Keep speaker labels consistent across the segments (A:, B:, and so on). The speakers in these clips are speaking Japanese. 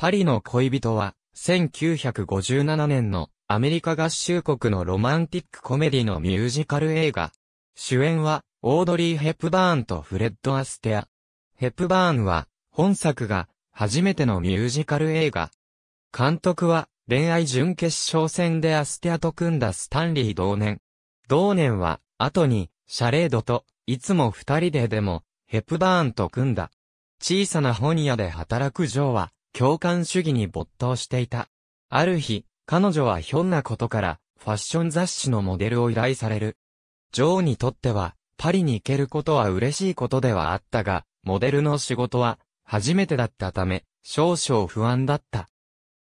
A: パリの恋人は、1957年のアメリカ合衆国のロマンティックコメディのミュージカル映画。主演は、オードリー・ヘップバーンとフレッド・アステア。ヘップバーンは、本作が、初めてのミュージカル映画。監督は、恋愛準決勝戦でアステアと組んだスタンリー同年。同年は、後に、シャレードと、いつも二人ででも、ヘップバーンと組んだ。小さな本屋で働くジョーは、共感主義に没頭していた。ある日、彼女はひょんなことから、ファッション雑誌のモデルを依頼される。ジョーにとっては、パリに行けることは嬉しいことではあったが、モデルの仕事は、初めてだったため、少々不安だった。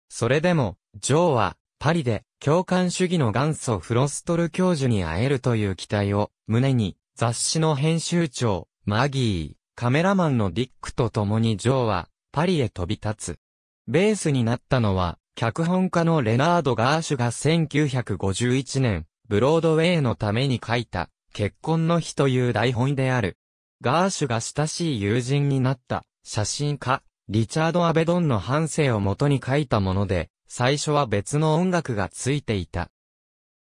A: それでも、ジョーは、パリで、共感主義の元祖フロストル教授に会えるという期待を、胸に、雑誌の編集長、マギー、カメラマンのディックと共にジョーは、パリへ飛び立つ。ベースになったのは、脚本家のレナード・ガーシュが1951年、ブロードウェイのために書いた、結婚の日という台本である。ガーシュが親しい友人になった、写真家、リチャード・アベドンの半生をもとに書いたもので、最初は別の音楽がついていた。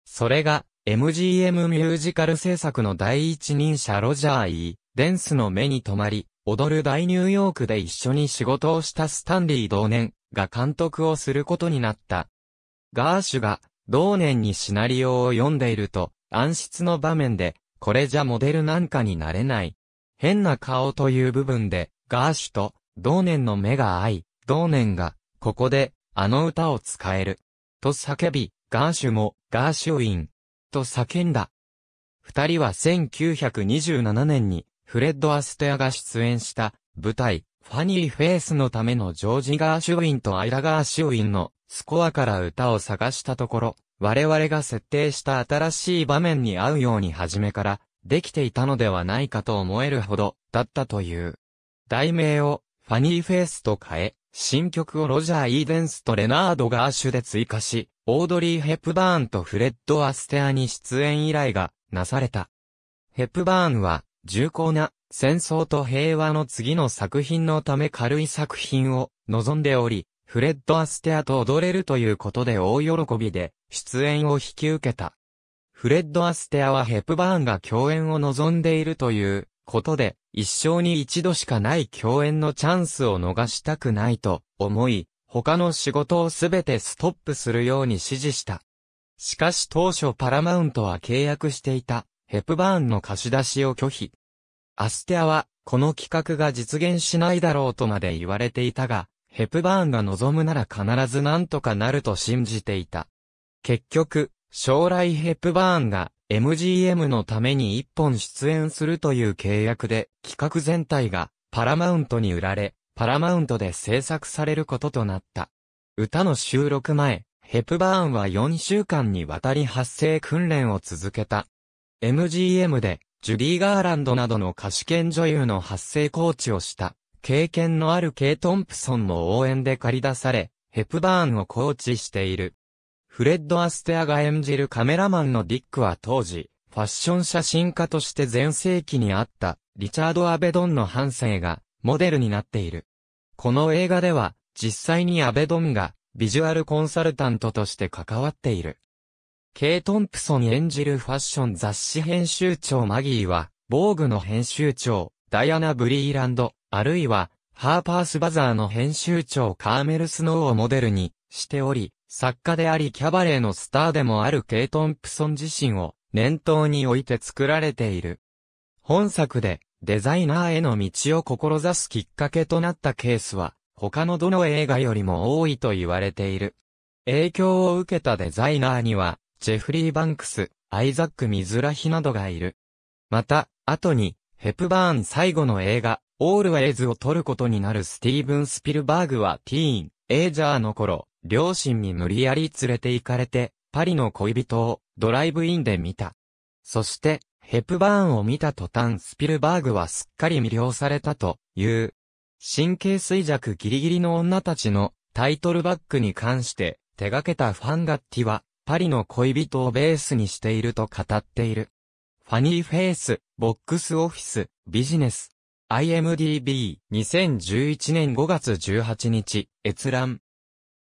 A: それが、MGM ミュージカル制作の第一人者ロジャー・イー、デンスの目に留まり、踊る大ニューヨークで一緒に仕事をしたスタンリー同年が監督をすることになった。ガーシュが同年にシナリオを読んでいると暗室の場面でこれじゃモデルなんかになれない。変な顔という部分でガーシュと同年の目が合い、同年がここであの歌を使える。と叫び、ガーシュもガーシュウィンと叫んだ。二人は1927年にフレッド・アステアが出演した舞台、ファニー・フェイスのためのジョージ・ガーシュウィンとアイラ・ガーシュウィンのスコアから歌を探したところ、我々が設定した新しい場面に合うように初めからできていたのではないかと思えるほどだったという。題名をファニー・フェイスと変え、新曲をロジャー・イーデンスとレナード・ガーシュで追加し、オードリー・ヘップバーンとフレッド・アステアに出演依頼がなされた。ヘップバーンは重厚な戦争と平和の次の作品のため軽い作品を望んでおり、フレッド・アステアと踊れるということで大喜びで出演を引き受けた。フレッド・アステアはヘプバーンが共演を望んでいるということで、一生に一度しかない共演のチャンスを逃したくないと思い、他の仕事をすべてストップするように指示した。しかし当初パラマウントは契約していたヘプバーンの貸し出しを拒否。アステアは、この企画が実現しないだろうとまで言われていたが、ヘプバーンが望むなら必ず何とかなると信じていた。結局、将来ヘプバーンが MGM のために一本出演するという契約で企画全体がパラマウントに売られ、パラマウントで制作されることとなった。歌の収録前、ヘプバーンは4週間にわたり発声訓練を続けた。MGM で、ジュディ・ガーランドなどの歌手兼女優の発声コーチをした、経験のあるケイ・トンプソンも応援で借り出され、ヘプバーンをコーチしている。フレッド・アステアが演じるカメラマンのディックは当時、ファッション写真家として前世紀にあった、リチャード・アベドンの半生が、モデルになっている。この映画では、実際にアベドンが、ビジュアルコンサルタントとして関わっている。ケイ・トンプソン演じるファッション雑誌編集長マギーは、防具の編集長、ダイアナ・ブリーランド、あるいは、ハーパースバザーの編集長カーメル・スノーをモデルにしており、作家でありキャバレーのスターでもあるケイ・トンプソン自身を念頭に置いて作られている。本作でデザイナーへの道を志すきっかけとなったケースは他のどの映画よりも多いと言われている。影響を受けたデザイナーにはジェフリー・バンクス、アイザック・ミズラヒなどがいる。また、後に、ヘプバーン最後の映画、オールウェイズを撮ることになるスティーブン・スピルバーグはティーン、エイジャーの頃、両親に無理やり連れて行かれて、パリの恋人をドライブインで見た。そして、ヘプバーンを見た途端スピルバーグはすっかり魅了されたという。神経衰弱ギリギリの女たちのタイトルバックに関して手掛けたファンガッティはパリの恋人をベースにしていると語っている。ファニーフェイス、ボックスオフィス、ビジネス。IMDB、2011年5月18日、閲覧。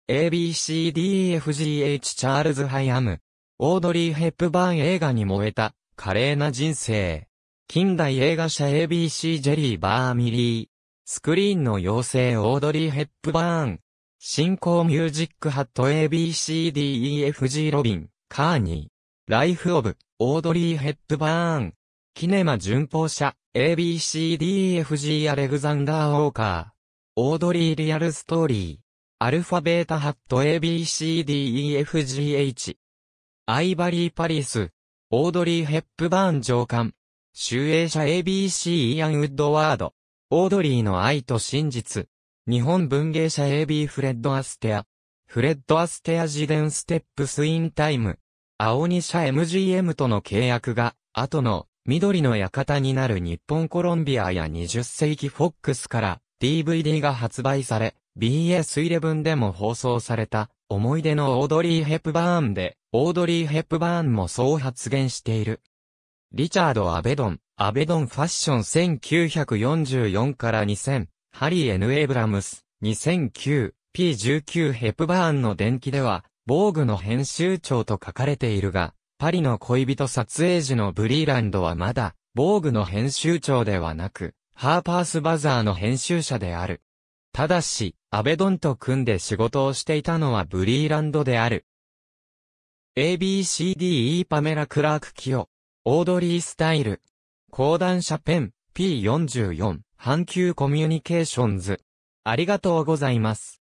A: ABCDEFGH チャールズ・ハイアム。オードリー・ヘップバーン映画に燃えた、華麗な人生。近代映画社 ABC ジェリー・バーミリー。スクリーンの妖精オードリー・ヘップバーン。進行ミュージックハット ABCDEFG ロビン、カーニー。ライフオブ、オードリー・ヘップバーン。キネマ巡報者、ABCDEFG アレグザンダー・ウォーカー。オードリー・リアル・ストーリー。アルファベータハット ABCDEFGH。アイバリー・パリス。オードリー・ヘップバーン上官。集英社 ABC イアン・ウッドワード。オードリーの愛と真実。日本文芸者 AB フレッド・アステア。フレッド・アステア自伝ステップスインタイム。青2社 MGM との契約が、後の、緑の館になる日本コロンビアや20世紀フォックスから DVD が発売され、BS11 でも放送された、思い出のオードリー・ヘプバーンで、オードリー・ヘプバーンもそう発言している。リチャード・アベドン、アベドンファッション1944から2000。ハリー・ N・ エイブラムス、2009、P19 ヘプバーンの電気では、防具の編集長と書かれているが、パリの恋人撮影時のブリーランドはまだ、防具の編集長ではなく、ハーパースバザーの編集者である。ただし、アベドンと組んで仕事をしていたのはブリーランドである。ABCDE パメラ・クラーク・キヨ、オードリー・スタイル、講談社ペン、P44。阪急コミュニケーションズ。ありがとうございます。